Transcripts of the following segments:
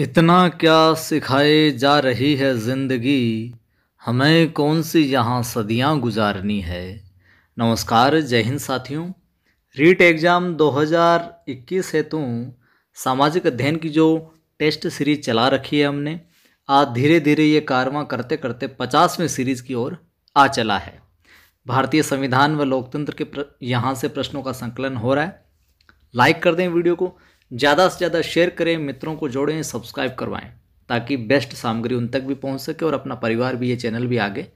इतना क्या सिखाए जा रही है ज़िंदगी हमें कौन सी यहाँ सदियाँ गुजारनी है नमस्कार जय हिंद साथियों रीट एग्ज़ाम 2021 हेतु सामाजिक अध्ययन की जो टेस्ट सीरीज चला रखी है हमने आज धीरे धीरे ये कारवा करते करते पचासवें सीरीज की ओर आ चला है भारतीय संविधान व लोकतंत्र के प्र... यहाँ से प्रश्नों का संकलन हो रहा है लाइक कर दें वीडियो को ज़्यादा से ज़्यादा शेयर करें मित्रों को जोड़ें सब्सक्राइब करवाएं ताकि बेस्ट सामग्री उन तक भी पहुंच सके और अपना परिवार भी ये चैनल भी आगे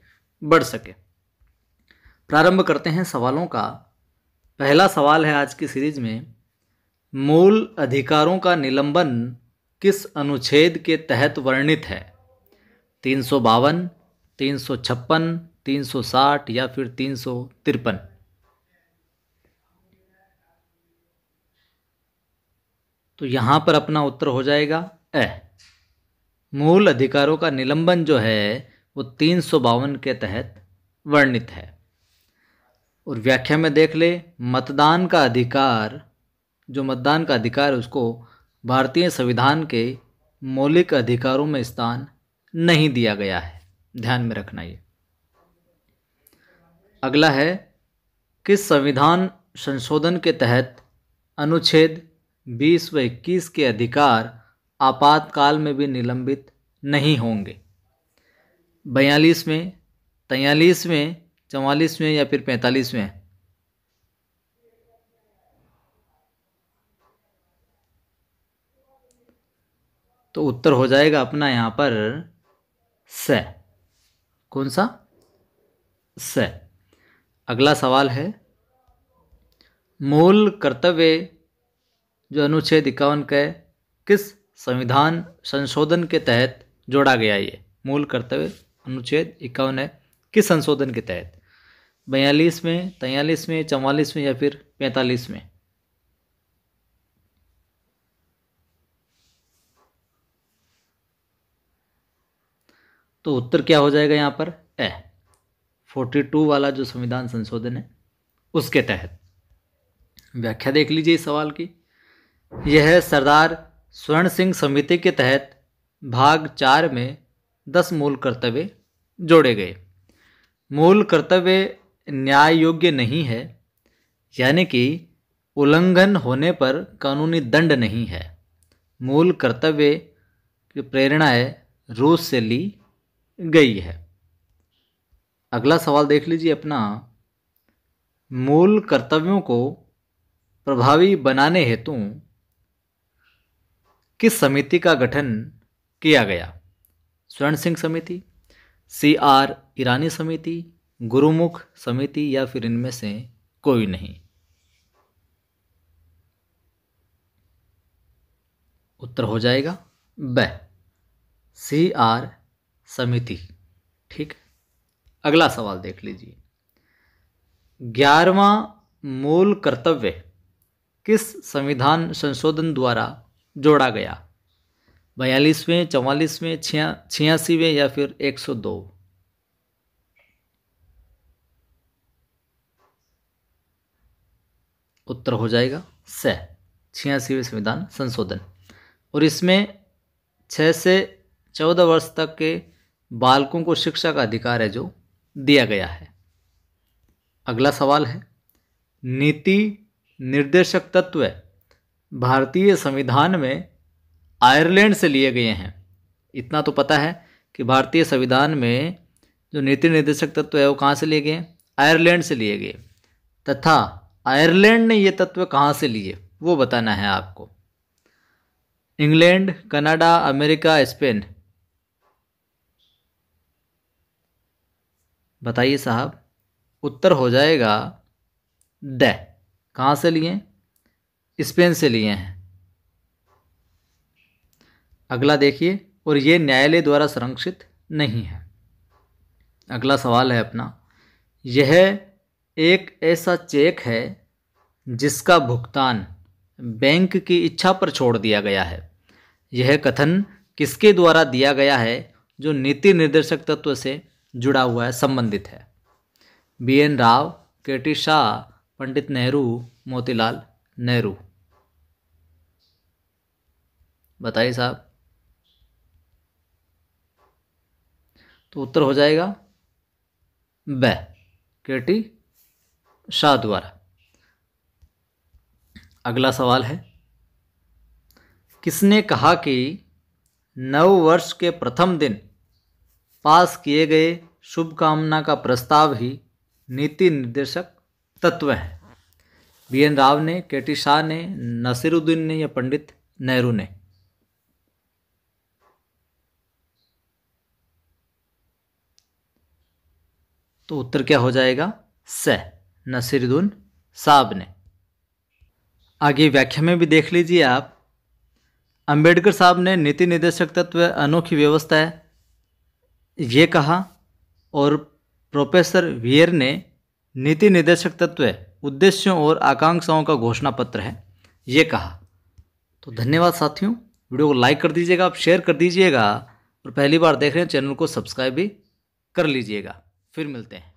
बढ़ सके प्रारंभ करते हैं सवालों का पहला सवाल है आज की सीरीज में मूल अधिकारों का निलंबन किस अनुच्छेद के तहत वर्णित है तीन सौ बावन तीन सौ छप्पन तीन सौ साठ या फिर तीन सौ तिरपन तो यहाँ पर अपना उत्तर हो जाएगा ए मूल अधिकारों का निलंबन जो है वो तीन सौ बावन के तहत वर्णित है और व्याख्या में देख ले मतदान का अधिकार जो मतदान का अधिकार है उसको भारतीय संविधान के मौलिक अधिकारों में स्थान नहीं दिया गया है ध्यान में रखना ये अगला है किस संविधान संशोधन के तहत अनुच्छेद बीस व इक्कीस के अधिकार आपातकाल में भी निलंबित नहीं होंगे बयालीसवें तैयलीसवें चवालीसवें या फिर पैंतालीसवें तो उत्तर हो जाएगा अपना यहाँ पर स कौन सा स अगला सवाल है मूल कर्तव्य जो अनुच्छेद इक्यावन के किस संविधान संशोधन के तहत जोड़ा गया ये मूल कर्तव्य अनुच्छेद इक्यावन है किस संशोधन के तहत बयालीस में तैयलीस में चवालीस में या फिर पैंतालीस में तो उत्तर क्या हो जाएगा यहाँ पर ए फोर्टी टू वाला जो संविधान संशोधन है उसके तहत व्याख्या देख लीजिए इस सवाल की यह सरदार स्वर्ण सिंह समिति के तहत भाग चार में दस मूल कर्तव्य जोड़े गए मूल कर्तव्य न्याय योग्य नहीं है यानी कि उल्लंघन होने पर कानूनी दंड नहीं है मूल कर्तव्य की प्रेरणा है रूस से ली गई है अगला सवाल देख लीजिए अपना मूल कर्तव्यों को प्रभावी बनाने हेतु किस समिति का गठन किया गया स्वर्ण सिंह समिति सी आर ईरानी समिति गुरुमुख समिति या फिर इनमें से कोई नहीं उत्तर हो जाएगा ब सी आर समिति ठीक अगला सवाल देख लीजिए ग्यारहवा मूल कर्तव्य किस संविधान संशोधन द्वारा जोड़ा गया बयालीसवें चौवालीसवें छिया छियासीवें या फिर एक सौ दो उत्तर हो जाएगा स छियासीवें संविधान संशोधन और इसमें छः से चौदह वर्ष तक के बालकों को शिक्षा का अधिकार है जो दिया गया है अगला सवाल है नीति निर्देशक तत्व भारतीय संविधान में आयरलैंड से लिए गए हैं इतना तो पता है कि भारतीय संविधान में जो नीति निर्देशक तत्व है वो कहाँ से लिए गए आयरलैंड से लिए गए तथा आयरलैंड ने ये तत्व कहाँ से लिए वो बताना है आपको इंग्लैंड कनाडा अमेरिका स्पेन बताइए साहब उत्तर हो जाएगा द कहाँ से लिए स्पेन से लिए हैं अगला देखिए और ये न्यायालय द्वारा संरक्षित नहीं है अगला सवाल है अपना यह एक ऐसा चेक है जिसका भुगतान बैंक की इच्छा पर छोड़ दिया गया है यह कथन किसके द्वारा दिया गया है जो नीति निर्देशक तत्व से जुड़ा हुआ है संबंधित है B N Rao K T Shah Pandit Nehru Motilal Nehru बताइए साहब तो उत्तर हो जाएगा ब केटी शाह द्वारा अगला सवाल है किसने कहा कि नव वर्ष के प्रथम दिन पास किए गए शुभकामना का प्रस्ताव ही नीति निर्देशक तत्व है बी एन राव ने के टी शाह ने नसीरुद्दीन ने या पंडित नेहरू ने तो उत्तर क्या हो जाएगा स नसीरुद्दीन साहब ने आगे व्याख्या में भी देख लीजिए आप अंबेडकर साहब ने नीति निर्देशक तत्व अनोखी व्यवस्था है ये कहा और प्रोफेसर वियर ने नीति निर्देशक तत्व उद्देश्यों और आकांक्षाओं का घोषणा पत्र है ये कहा तो धन्यवाद साथियों वीडियो को लाइक कर दीजिएगा आप शेयर कर दीजिएगा और पहली बार देख रहे हैं चैनल को सब्सक्राइब भी कर लीजिएगा फिर मिलते हैं